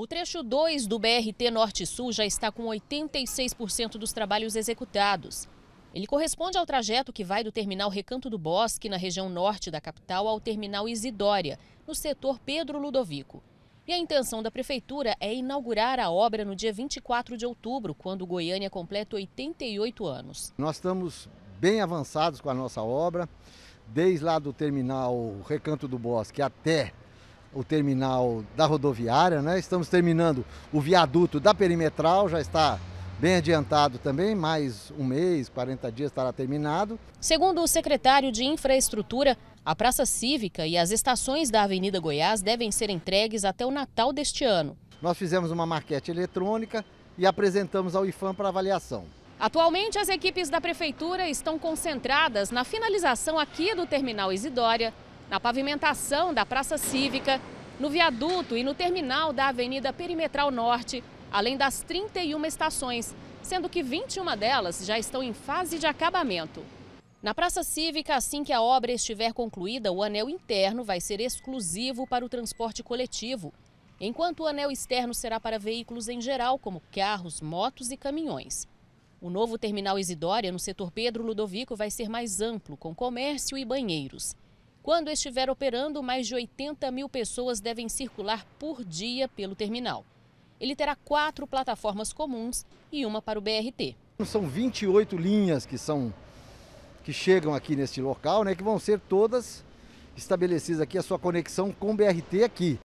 O trecho 2 do BRT Norte-Sul já está com 86% dos trabalhos executados. Ele corresponde ao trajeto que vai do terminal Recanto do Bosque, na região norte da capital, ao terminal Isidória, no setor Pedro Ludovico. E a intenção da prefeitura é inaugurar a obra no dia 24 de outubro, quando Goiânia completa 88 anos. Nós estamos bem avançados com a nossa obra, desde lá do terminal Recanto do Bosque até o terminal da rodoviária, né? Estamos terminando o viaduto da perimetral, já está bem adiantado também, mais um mês, 40 dias estará terminado. Segundo o secretário de Infraestrutura, a Praça Cívica e as estações da Avenida Goiás devem ser entregues até o Natal deste ano. Nós fizemos uma maquete eletrônica e apresentamos ao IFAM para avaliação. Atualmente, as equipes da Prefeitura estão concentradas na finalização aqui do Terminal Isidória, na pavimentação da Praça Cívica, no viaduto e no terminal da Avenida Perimetral Norte, além das 31 estações, sendo que 21 delas já estão em fase de acabamento. Na Praça Cívica, assim que a obra estiver concluída, o anel interno vai ser exclusivo para o transporte coletivo, enquanto o anel externo será para veículos em geral, como carros, motos e caminhões. O novo terminal Isidória, no setor Pedro Ludovico, vai ser mais amplo, com comércio e banheiros. Quando estiver operando, mais de 80 mil pessoas devem circular por dia pelo terminal. Ele terá quatro plataformas comuns e uma para o BRT. São 28 linhas que são que chegam aqui neste local, né, que vão ser todas estabelecidas aqui a sua conexão com o BRT aqui.